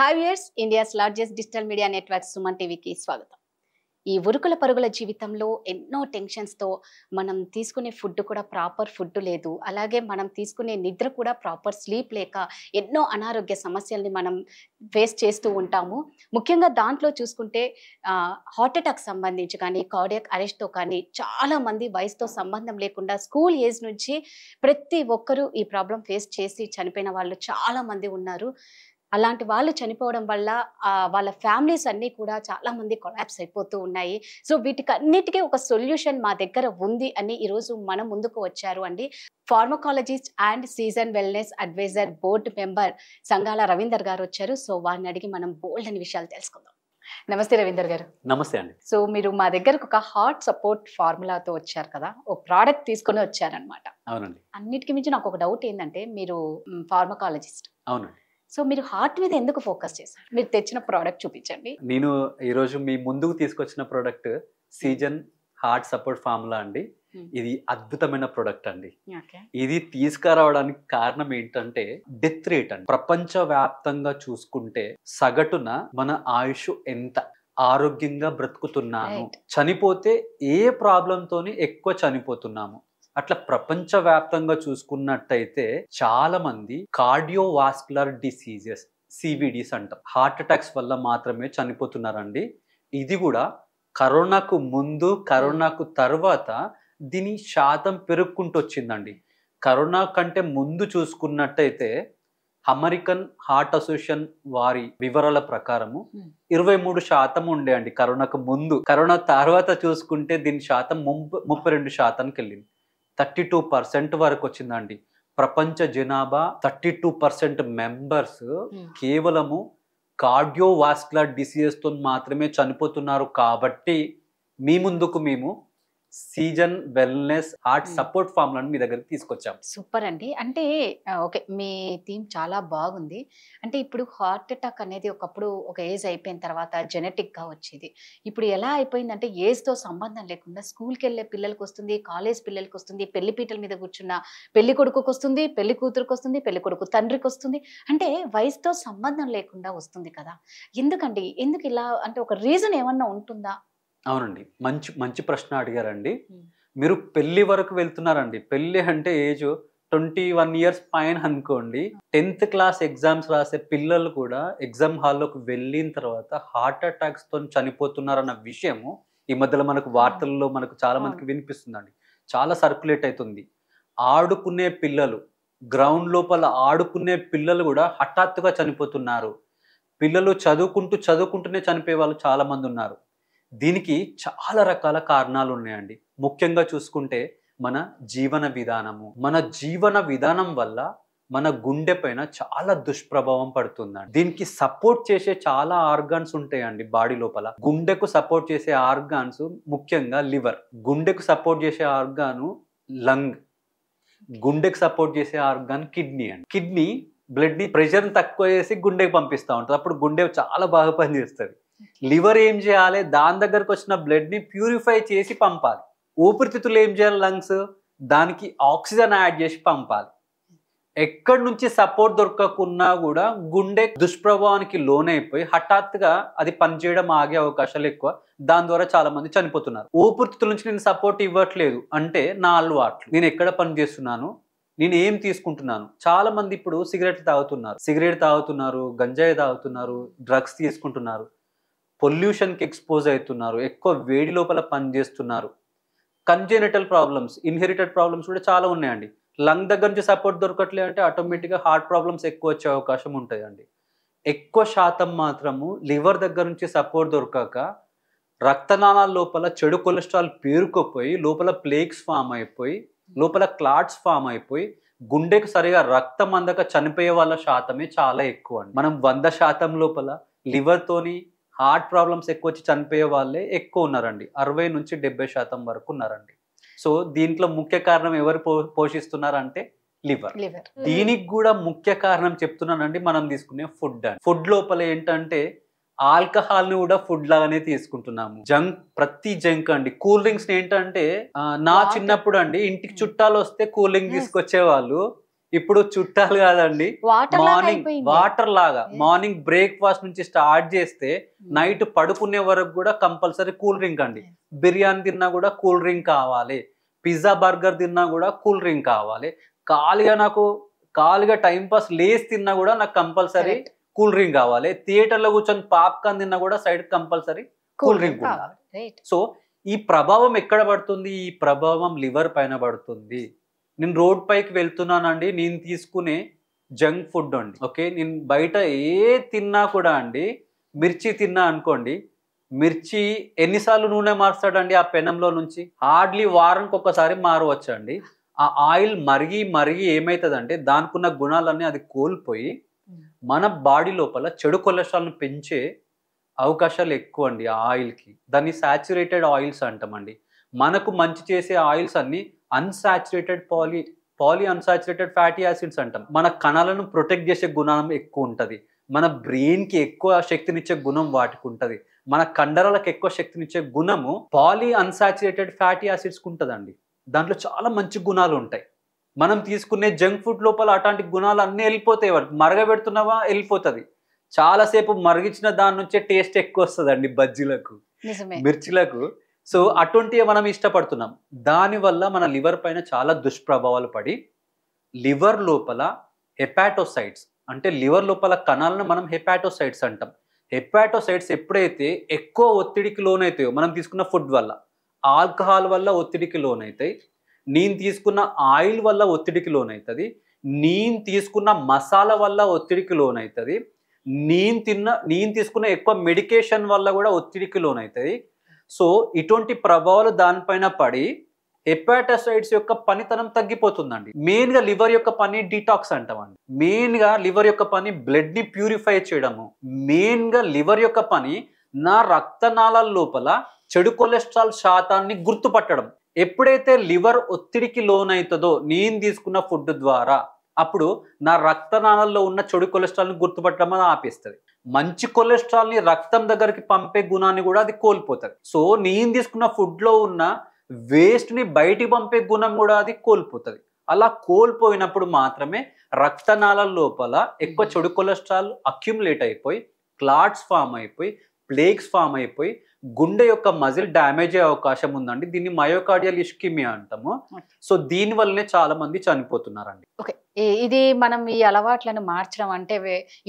హావియర్స్ India's largest digital media network Suman టీవీకి స్వాగతం ఈ ఉరుకుల పరుగుల జీవితంలో ఎన్నో టెన్షన్స్తో మనం తీసుకునే ఫుడ్ కూడా ప్రాపర్ ఫుడ్ లేదు అలాగే మనం తీసుకునే నిద్ర కూడా ప్రాపర్ స్లీప్ లేక ఎన్నో అనారోగ్య సమస్యల్ని మనం ఫేస్ చేస్తూ ఉంటాము ముఖ్యంగా దాంట్లో చూసుకుంటే హార్ట్ అటాక్ సంబంధించి కానీ కార్డియక్ అరెస్ట్తో కానీ చాలామంది వయసుతో సంబంధం లేకుండా స్కూల్ ఏజ్ నుంచి ప్రతి ఒక్కరూ ఈ ప్రాబ్లం ఫేస్ చేసి చనిపోయిన వాళ్ళు చాలామంది ఉన్నారు అలాంటి వాళ్ళు చనిపోవడం వల్ల వాళ్ళ ఫ్యామిలీస్ అన్నీ కూడా చాలా మంది కొలాప్స్ అయిపోతూ ఉన్నాయి సో వీటికి అన్నిటికీ ఒక సొల్యూషన్ మా దగ్గర ఉంది అని ఈరోజు మనం ముందుకు వచ్చారు అండి pharmacologist and season wellness advisor board member సంఘాల రవీందర్ గారు వచ్చారు సో వారిని అడిగి మనం బోల్డ్ అని విషయాలు తెలుసుకుందాం నమస్తే రవీందర్ గారు నమస్తే అండి సో మీరు మా దగ్గరకు ఒక హార్ట్ సపోర్ట్ ఫార్ములాతో వచ్చారు కదా ఓ ప్రోడక్ట్ తీసుకొని వచ్చారనమాట అవునండి అన్నిటికీ మించి నాకు ఒక డౌట్ ఏంటంటే మీరు ఫార్మకాలజిస్ట్ అవునండి సో మీరు హార్ట్ మీద ఎందుకు ఫోకస్ చేశారు మీరు తెచ్చిన ప్రోడక్ట్ చూపించండి నేను ఈరోజు మీ ముందుకు తీసుకొచ్చిన product season heart support formula అండి hmm. ఇది అద్భుతమైన ప్రోడక్ట్ అండి ఇది తీసుకురావడానికి కారణం ఏంటంటే డెత్ రేట్ అండి ప్రపంచ వ్యాప్తంగా చూసుకుంటే సగటున మన ఆయుష్ ఎంత ఆరోగ్యంగా బ్రతుకుతున్నాము చనిపోతే ఏ ప్రాబ్లంతో ఎక్కువ చనిపోతున్నాము అట్లా ప్రపంచవ్యాప్తంగా చూసుకున్నట్టయితే చాలా మంది కార్డియోవాస్కులర్ డిసీజెస్ సిబిడిస్ అంటారు హార్ట్ అటాక్స్ వల్ల మాత్రమే చనిపోతున్నారండి ఇది కూడా కరోనాకు ముందు కరోనాకు తర్వాత దీని శాతం పెరుక్కుంటూ వచ్చిందండి కరోనా కంటే ముందు చూసుకున్నట్టయితే అమెరికన్ హార్ట్ అసోసియేషన్ వారి వివరాల ప్రకారము ఇరవై మూడు శాతం ఉండే అండి కరోనాకు ముందు కరోనా తర్వాత చూసుకుంటే దీని శాతం ముప్పై రెండు శాతానికి వెళ్ళింది థర్టీ టూ పర్సెంట్ వరకు వచ్చిందండి ప్రపంచ జనాభా thirty two percent members hmm. కేవలము కార్డియోవాస్కులర్ డిసీజెస్తో మాత్రమే చనిపోతున్నారు కాబట్టి మీ ముందుకు మేము సీజన్ వెల్నెస్ హార్ట్ సపోర్ట్ ఫార్ములను మీ దగ్గరికి తీసుకొచ్చాం సూపర్ అండి అంటే ఓకే మీ థీమ్ చాలా బాగుంది అంటే ఇప్పుడు హార్ట్ అటాక్ అనేది ఒకప్పుడు ఒక ఏజ్ అయిపోయిన తర్వాత జెనెటిక్గా వచ్చేది ఇప్పుడు ఎలా అయిపోయింది అంటే ఏజ్తో సంబంధం లేకుండా స్కూల్కి వెళ్ళే పిల్లలకి వస్తుంది కాలేజ్ పిల్లలకి వస్తుంది పెళ్లి పీటల మీద కూర్చున్న పెళ్లి కొడుకుకి వస్తుంది పెళ్లి కూతురుకు వస్తుంది పెళ్లి కొడుకు తండ్రికి వస్తుంది అంటే వయసుతో సంబంధం లేకుండా వస్తుంది కదా ఎందుకండి ఎందుకు ఇలా అంటే ఒక రీజన్ ఏమన్నా ఉంటుందా అవునండి మంచి మంచి ప్రశ్న అడిగారండి మీరు పెళ్లి వరకు వెళ్తున్నారండి పెళ్లి అంటే ఏజ్ ట్వంటీ వన్ ఇయర్స్ పైన అనుకోండి టెన్త్ క్లాస్ ఎగ్జామ్స్ రాసే పిల్లలు కూడా ఎగ్జామ్ హాల్లోకి వెళ్ళిన తర్వాత హార్ట్ అటాక్స్తో చనిపోతున్నారన్న విషయము ఈ మధ్యలో మనకు వార్తల్లో మనకు చాలా మందికి వినిపిస్తుందండి చాలా సర్క్యులేట్ అవుతుంది ఆడుకునే పిల్లలు గ్రౌండ్ లోపల ఆడుకునే పిల్లలు కూడా హఠాత్తుగా చనిపోతున్నారు పిల్లలు చదువుకుంటూ చదువుకుంటూనే చనిపోయే వాళ్ళు చాలామంది ఉన్నారు దీనికి చాలా రకాల కారణాలు ఉన్నాయండి ముఖ్యంగా చూసుకుంటే మన జీవన విధానము మన జీవన విధానం వల్ల మన గుండె పైన చాలా దుష్ప్రభావం పడుతుందండి దీనికి సపోర్ట్ చేసే చాలా ఆర్గాన్స్ ఉంటాయండి బాడీ లోపల గుండెకు సపోర్ట్ చేసే ఆర్గాన్స్ ముఖ్యంగా లివర్ గుండెకు సపోర్ట్ చేసే ఆర్గాను లంగ్ గుండెకు సపోర్ట్ చేసే ఆర్గాన్ కిడ్నీ అండి కిడ్నీ బ్లడ్ని ప్రెషర్ని తక్కువ చేసి గుండెకి పంపిస్తూ ఉంటుంది అప్పుడు గుండె చాలా బాగా పనిచేస్తుంది లివర్ ఏం చేయాలి దాని దగ్గరకు వచ్చిన బ్లడ్ని ప్యూరిఫై చేసి పంపాలి ఊపిరితిత్తులు ఏం చేయాలి లంగ్స్ దానికి ఆక్సిజన్ యాడ్ చేసి పంపాలి ఎక్కడి నుంచి సపోర్ట్ దొరకకున్నా కూడా గుండె దుష్ప్రభావానికి లోనైపోయి హఠాత్తుగా అది పనిచేయడం ఆగే అవకాశాలు ఎక్కువ దాని ద్వారా చాలా మంది చనిపోతున్నారు ఊపిరితిత్తుల నుంచి నేను సపోర్ట్ ఇవ్వట్లేదు అంటే నా అలవాట్లు నేను ఎక్కడ పని చేస్తున్నాను నేను ఏం తీసుకుంటున్నాను చాలా మంది ఇప్పుడు సిగరెట్లు తాగుతున్నారు సిగరెట్ తాగుతున్నారు గంజాయి తాగుతున్నారు డ్రగ్స్ తీసుకుంటున్నారు పొల్యూషన్కి ఎక్స్పోజ్ అవుతున్నారు ఎక్కువ వేడి లోపల పనిచేస్తున్నారు కంజెనిటల్ ప్రాబ్లమ్స్ ఇన్హెరిటెడ్ ప్రాబ్లమ్స్ కూడా చాలా ఉన్నాయండి లంగ్ దగ్గర నుంచి సపోర్ట్ దొరకట్లే అంటే ఆటోమేటిక్గా హార్ట్ ప్రాబ్లమ్స్ ఎక్కువ వచ్చే అవకాశం ఉంటాయండి ఎక్కువ శాతం మాత్రము లివర్ దగ్గర నుంచి సపోర్ట్ దొరకక రక్తనాళాల లోపల చెడు కొలెస్ట్రాల్ పేరుకుపోయి లోపల ప్లేక్స్ ఫామ్ అయిపోయి లోపల క్లాట్స్ ఫామ్ అయిపోయి గుండెకు సరిగా రక్తం అందక చనిపోయే వాళ్ళ శాతమే చాలా ఎక్కువ అండి మనం వంద శాతం లోపల లివర్తోని హార్ట్ ప్రాబ్లమ్స్ ఎక్కువ వచ్చి చనిపోయే వాళ్ళే ఎక్కువ ఉన్నారండి అరవై నుంచి డెబ్బై శాతం వరకు ఉన్నారండి సో దీంట్లో ముఖ్య కారణం ఎవరు పో పోషిస్తున్నారంటే లివర్ దీనికి కూడా ముఖ్య కారణం చెప్తున్నానండి మనం తీసుకునే ఫుడ్ అండి ఫుడ్ లోపల ఏంటంటే ఆల్కహాల్ ని కూడా ఫుడ్ లాగానే తీసుకుంటున్నాము జంక్ ప్రతి జంక్ అండి కూల్ డ్రింక్స్ ఏంటంటే నా చిన్నప్పుడు అండి ఇంటికి చుట్టాలు వస్తే కూల్ డ్రింక్ తీసుకొచ్చే వాళ్ళు ఇప్పుడు చుట్టాలు కాదండి మార్నింగ్ వాటర్ లాగా మార్నింగ్ బ్రేక్ఫాస్ట్ నుంచి స్టార్ట్ చేస్తే నైట్ hmm. పడుకునే వరకు కూడా కంపల్సరీ కూల్ డ్రింక్ అండి బిర్యానీ తిన్నా కూడా కూల్ డ్రింక్ కావాలి పిజ్జా బర్గర్ తిన్నా కూడా కూల్ డ్రింక్ కావాలి ఖాళీగా నాకు ఖాళీగా టైంపాస్ లేస్ తిన్నా కూడా నాకు కంపల్సరీ కూల్ డ్రింక్ కావాలి థియేటర్లో కూర్చొని పాప్కార్న్ తిన్నా కూడా సైడ్ కంపల్సరీ కూల్ డ్రింక్ కావాలి సో ఈ ప్రభావం ఎక్కడ పడుతుంది ఈ ప్రభావం లివర్ పైన పడుతుంది నేను రోడ్ పైకి వెళ్తున్నానండి నేను తీసుకునే జంక్ ఫుడ్ అండి ఓకే నేను బయట ఏ తిన్నా కూడా అండి మిర్చి తిన్నా అనుకోండి మిర్చి ఎన్నిసార్లు నూనె మార్చాడండి ఆ పెనంలో నుంచి హార్డ్లీ వారానికి ఒక్కసారి మారవచ్చండి ఆ ఆయిల్ మరిగి మరిగి ఏమవుతుందంటే దానికి ఉన్న గుణాలన్నీ అది కోల్పోయి మన బాడీ లోపల చెడు కొలెస్ట్రాల్ను పెంచే అవకాశాలు ఎక్కువ అండి ఆ ఆయిల్కి దాన్ని సాచురేటెడ్ ఆయిల్స్ అంటామండి మనకు మంచి చేసే ఆయిల్స్ అన్నీ unsaturated poly poly unsaturated fatty acids అంటాం మన కణాలను ప్రొటెక్ట్ చేసే గుణం ఎక్కువ ఉంటుంది మన బ్రెయిన్కి ఎక్కువ శక్తినిచ్చే గుణం వాటికి ఉంటుంది మన కండరాలకు ఎక్కువ శక్తినిచ్చే గుణము పాలీ అన్సాచురేటెడ్ ఫ్యాటీ యాసిడ్స్కి ఉంటుందండి దాంట్లో చాలా మంచి గుణాలు ఉంటాయి మనం తీసుకునే జంక్ ఫుడ్ లోపల అలాంటి గుణాలు అన్నీ వెళ్ళిపోతాయి మరగబెడుతున్నావా వెళ్ళిపోతుంది చాలాసేపు మరిగించిన దాని నుంచే టేస్ట్ ఎక్కువ వస్తుంది అండి బజ్జీలకు మిర్చిలకు సో అటువంటివి మనం ఇష్టపడుతున్నాం దానివల్ల మన లివర్ పైన చాలా దుష్ప్రభావాలు పడి లివర్ లోపల హెపాటోసైట్స్ అంటే లివర్ లోపల కణాలను మనం హెపాటోసైట్స్ అంటాం హెపాటోసైట్స్ ఎప్పుడైతే ఎక్కువ ఒత్తిడికి లోనైతాయో మనం తీసుకున్న ఫుడ్ వల్ల ఆల్కహాల్ వల్ల ఒత్తిడికి లోనైతాయి నేను తీసుకున్న ఆయిల్ వల్ల ఒత్తిడికి లోనవుతుంది నేను తీసుకున్న మసాలా వల్ల ఒత్తిడికి లోనవుతుంది నేను తిన్న నేను తీసుకున్న ఎక్కువ మెడికేషన్ వల్ల కూడా ఒత్తిడికి లోనవుతుంది సో ఇటువంటి ప్రభావాలు దానిపైన పడి హెపాటసైడ్స్ యొక్క పనితనం తగ్గిపోతుందండి మెయిన్గా లివర్ యొక్క పని డీటాక్స్ అంటామండి మెయిన్గా లివర్ యొక్క పని బ్లడ్ని ప్యూరిఫై చేయడము మెయిన్గా లివర్ యొక్క పని నా రక్తనాళాల లోపల చెడు కొలెస్ట్రాల్ శాతాన్ని గుర్తుపట్టడం ఎప్పుడైతే లివర్ ఒత్తిడికి లోనవుతుందో నేను తీసుకున్న ఫుడ్ ద్వారా అప్పుడు నా రక్తనాళాల్లో ఉన్న చెడు కొలెస్ట్రాల్ని గుర్తుపట్టడం అని ఆపేస్తుంది మంచి కొలెస్ట్రాల్ని రక్తం దగ్గరికి పంపే గుణాన్ని కూడా అది కోల్పోతుంది సో నేను తీసుకున్న ఫుడ్లో ఉన్న వేస్ట్ని బయటికి పంపే గుణం కూడా అది కోల్పోతుంది అలా కోల్పోయినప్పుడు మాత్రమే రక్తనాళాల లోపల ఎక్కువ చెడు కొలెస్ట్రాల్ అక్యుములేట్ అయిపోయి క్లాట్స్ ఫామ్ అయిపోయి ప్లేగ్స్ ఫామ్ అయిపోయి గుండె యొక్క మజిల్ డ్యామేజ్ అయ్యే అవకాశం ఉందండి దీన్ని మయోకార్డియల్ ఇష్కిమి అంటాము సో దీని వల్లనే చాలా మంది చనిపోతున్నారండి ఓకే ఇది మనం ఈ అలవాట్లను మార్చడం అంటే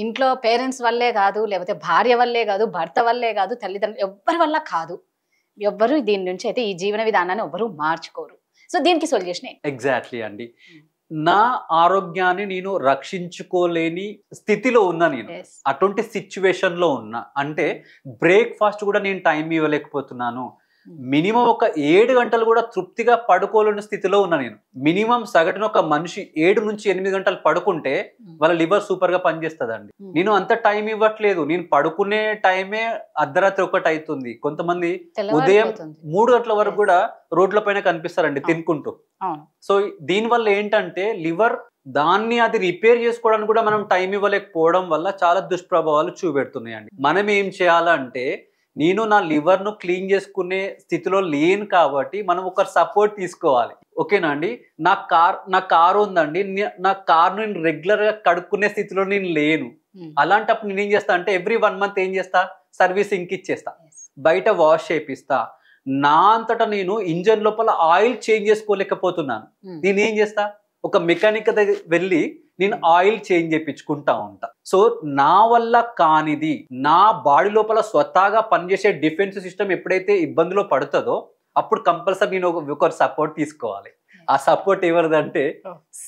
ఇంట్లో పేరెంట్స్ వల్లే కాదు లేకపోతే భార్య వల్లే కాదు భర్త వల్లే కాదు తల్లిదండ్రులు ఎవ్వరి వల్ల కాదు ఎవ్వరు దీని నుంచి అయితే ఈ జీవన విధానాన్ని ఎవ్వరూ మార్చుకోరు సో దీనికి సొల్యూషన్ ఎగ్జాక్ట్లీ అండి నా ఆరోగ్యాన్ని నేను రక్షించుకోలేని స్థితిలో ఉన్నా నేను అటువంటి సిచ్యువేషన్లో ఉన్నా అంటే బ్రేక్ఫాస్ట్ కూడా నేను టైం ఇవ్వలేకపోతున్నాను మినిమం ఒక ఏడు గంటలు కూడా తృప్తిగా పడుకోలేని స్థితిలో ఉన్నా నేను మినిమం సగటున ఒక మనిషి ఏడు నుంచి ఎనిమిది గంటలు పడుకుంటే వాళ్ళ లివర్ సూపర్ గా పనిచేస్తుందండి నేను అంత టైం ఇవ్వట్లేదు నేను పడుకునే టైమే అర్ధరాత్రి ఒకటి అవుతుంది కొంతమంది ఉదయం మూడు గంటల వరకు కూడా రోడ్ల పైన కనిపిస్తారండి తినుకుంటూ సో దీని వల్ల ఏంటంటే లివర్ దాన్ని అది రిపేర్ చేసుకోవడానికి కూడా మనం టైం ఇవ్వలేకపోవడం వల్ల చాలా దుష్ప్రభావాలు చూపెడుతున్నాయండి మనం ఏం చేయాలంటే నేను నా లివర్ను క్లీన్ చేసుకునే స్థితిలో లేను కాబట్టి మనం ఒక సపోర్ట్ తీసుకోవాలి ఓకేనా అండి నా కార్ నా కార్ ఉందండి నా కార్ నేను రెగ్యులర్గా కడుక్కునే స్థితిలో నేను లేను hmm. అలాంటప్పుడు నేను ఏం చేస్తా అంటే ఎవ్రీ వన్ మంత్ ఏం చేస్తా సర్వీసింగ్కి ఇచ్చేస్తా బయట వాష్ చేపిస్తా నా అంతటా నేను ఇంజన్ లోపల ఆయిల్ చేంజ్ చేసుకోలేకపోతున్నాను hmm. నేనేం చేస్తా ఒక మెకానిక్ దగ్గర వెళ్ళి నేను ఆయిల్ చేంజ్ చేయించుకుంటా ఉంటా సో నా వల్ల కానిది నా బాడీ లోపల స్వతహాగా పనిచేసే డిఫెన్స్ సిస్టమ్ ఎప్పుడైతే ఇబ్బందిలో పడుతుందో అప్పుడు కంపల్సరీ నేను ఒక సపోర్ట్ తీసుకోవాలి ఆ సపోర్ట్ ఎవరిదంటే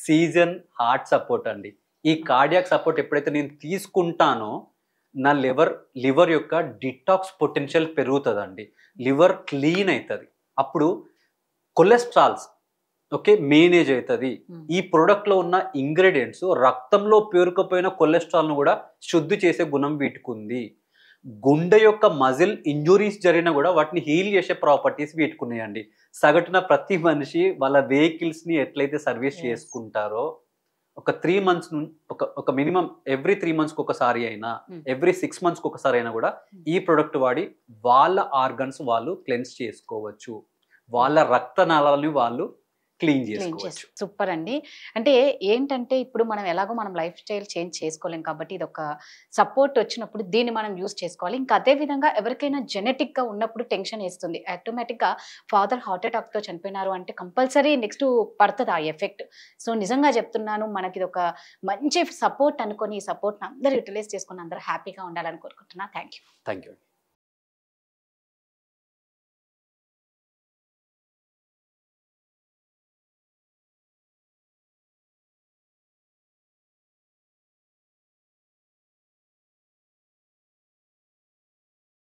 సీజన్ హార్ట్ సపోర్ట్ అండి ఈ కార్డియాక్ సపోర్ట్ ఎప్పుడైతే నేను తీసుకుంటానో నా లివర్ లివర్ యొక్క డిటాక్స్ పొటెన్షియల్ పెరుగుతుందండి లివర్ క్లీన్ అవుతుంది అప్పుడు కొలెస్ట్రాల్స్ ఓకే మేనేజ్ అవుతుంది ఈ ప్రోడక్ట్లో ఉన్న ఇంగ్రీడియంట్స్ రక్తంలో పేరుకుపోయిన కొలెస్ట్రాల్ను కూడా శుద్ధి చేసే గుణం వీటికుంది గుండె యొక్క మజిల్ ఇంజురీస్ జరిగినా కూడా వాటిని హీల్ చేసే ప్రాపర్టీస్ వీటుకున్నాయండి సగటున ప్రతి మనిషి వాళ్ళ వెహికల్స్ని ఎట్లయితే సర్వీస్ చేసుకుంటారో ఒక త్రీ మంత్స్ ఒక ఒక మినిమం ఎవ్రీ త్రీ మంత్స్కి ఒకసారి అయినా ఎవ్రీ సిక్స్ మంత్స్కి ఒకసారి అయినా కూడా ఈ ప్రొడక్ట్ వాడి వాళ్ళ ఆర్గన్స్ వాళ్ళు క్లెన్స్ చేసుకోవచ్చు వాళ్ళ రక్తనాళాలని వాళ్ళు క్లీన్ చేసుకోవచ్చు సూపర్ అండి అంటే ఏంటంటే ఇప్పుడు మనం ఎలాగో మనం లైఫ్ స్టైల్ చేంజ్ చేసుకోలేం కాబట్టి ఇది ఒక సపోర్ట్ వచ్చినప్పుడు దీన్ని మనం యూస్ చేసుకోవాలి ఇంకా అదే విధంగా ఎవరికైనా జెనెటిక్గా ఉన్నప్పుడు టెన్షన్ వేస్తుంది ఆటోమేటిక్గా ఫాదర్ హార్ట్ అటాక్తో చనిపోయినారు అంటే కంపల్సరీ నెక్స్ట్ పడుతుంది ఆ ఎఫెక్ట్ సో నిజంగా చెప్తున్నాను మనకి ఇది ఒక మంచి సపోర్ట్ అనుకొని ఈ సపోర్ట్ని అందరూ యూటిలైజ్ చేసుకుని అందరూ హ్యాపీగా ఉండాలని కోరుకుంటున్నా థ్యాంక్ యూ థ్యాంక్ యూ